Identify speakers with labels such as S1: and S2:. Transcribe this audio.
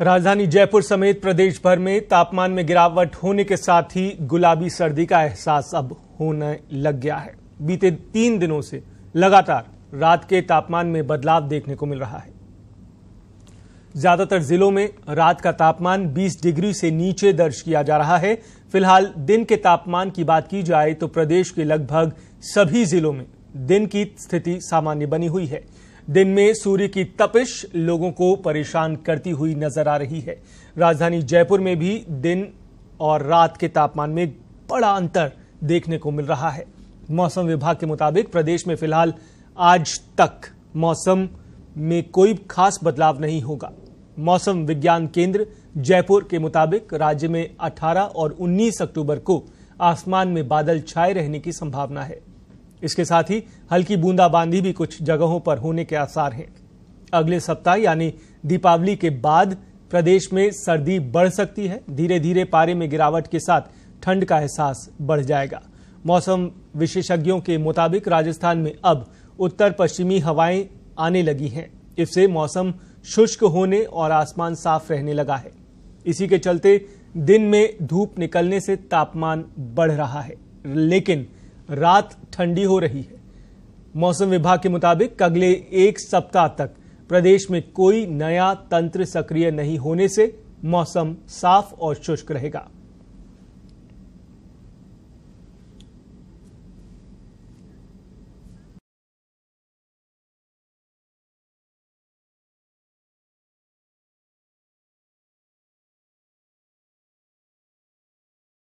S1: राजधानी जयपुर समेत प्रदेश भर में तापमान में गिरावट होने के साथ ही गुलाबी सर्दी का एहसास अब होने लग गया है बीते तीन दिनों से लगातार रात के तापमान में बदलाव देखने को मिल रहा है ज्यादातर जिलों में रात का तापमान 20 डिग्री से नीचे दर्ज किया जा रहा है फिलहाल दिन के तापमान की बात की जाए तो प्रदेश के लगभग सभी जिलों में दिन की स्थिति सामान्य बनी हुई है दिन में सूर्य की तपिश लोगों को परेशान करती हुई नजर आ रही है राजधानी जयपुर में भी दिन और रात के तापमान में बड़ा अंतर देखने को मिल रहा है मौसम विभाग के मुताबिक प्रदेश में फिलहाल आज तक मौसम में कोई खास बदलाव नहीं होगा मौसम विज्ञान केंद्र जयपुर के मुताबिक राज्य में 18 और 19 अक्टूबर को आसमान में बादल छाए रहने की संभावना है इसके साथ ही हल्की बूंदाबांदी भी कुछ जगहों पर होने के आसार हैं अगले सप्ताह यानी दीपावली के बाद प्रदेश में सर्दी बढ़ सकती है धीरे धीरे पारे में गिरावट के साथ ठंड का एहसास बढ़ जाएगा मौसम विशेषज्ञों के मुताबिक राजस्थान में अब उत्तर पश्चिमी हवाएं आने लगी हैं इससे मौसम शुष्क होने और आसमान साफ रहने लगा है इसी के चलते दिन में धूप निकलने से तापमान बढ़ रहा है लेकिन रात ठंडी हो रही है मौसम विभाग के मुताबिक अगले एक सप्ताह तक प्रदेश में कोई नया तंत्र सक्रिय नहीं होने से मौसम साफ और शुष्क रहेगा